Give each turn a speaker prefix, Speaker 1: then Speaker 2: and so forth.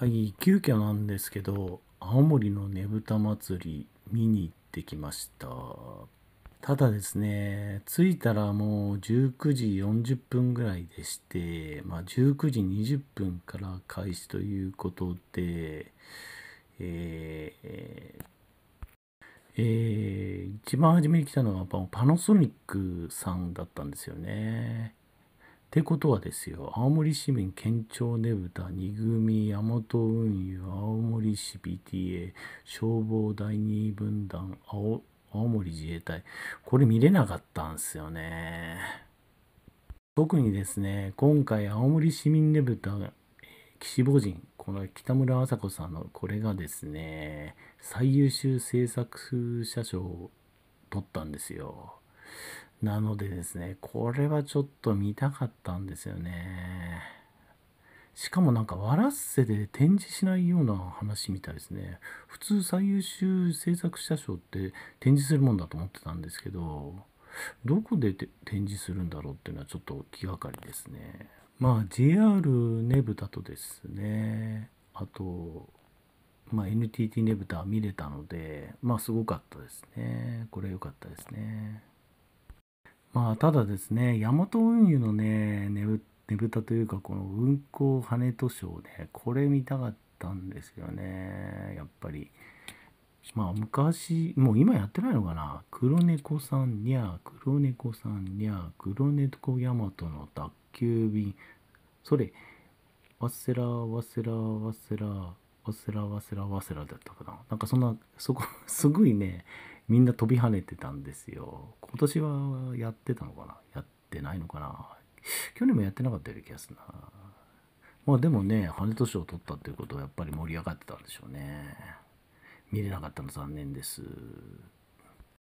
Speaker 1: はい、急遽なんですけど、青森のねぶた祭り見に行ってきました。ただですね、着いたらもう19時40分ぐらいでして、まあ、19時20分から開始ということで、えーえー、一番初めに来たのはパナソニックさんだったんですよね。ってことはですよ、青森市民県庁ねぶた、2組、大和運輸、青森市 PTA、消防第2分団、青森自衛隊。これ見れなかったんですよね。特にですね、今回青森市民ねぶた、岸墓人、この北村麻子さんのこれがですね、最優秀制作者賞を取ったんですよ。なのでですね、これはちょっと見たかったんですよね。しかもなんか、ワラッセで展示しないような話みたいですね。普通最優秀制作者賞って展示するもんだと思ってたんですけど、どこで展示するんだろうっていうのはちょっと気がかりですね。まあ JR ねぶたとですね、あと、まあ、NTT ねぶた見れたので、まあすごかったですね。これ良かったですね。まあ、ただですね、ヤマト運輸のね、ねぶたというか、この運行羽根図書ーね、これ見たかったんですよね、やっぱり。まあ、昔、もう今やってないのかな。黒猫さんにゃ、黒猫さんにゃ、黒猫ヤマトの宅急便。それ、わせら、わせら、わせら、わせら、わせら、わせらだったかな。なんかそんな、そこ、すごいね、みんな飛び跳ねてたんですよ今年はやってたのかなやってないのかな去年もやってなかったような気がするなまあでもね羽年を取ったっていうことはやっぱり盛り上がってたんでしょうね見れなかったの残念です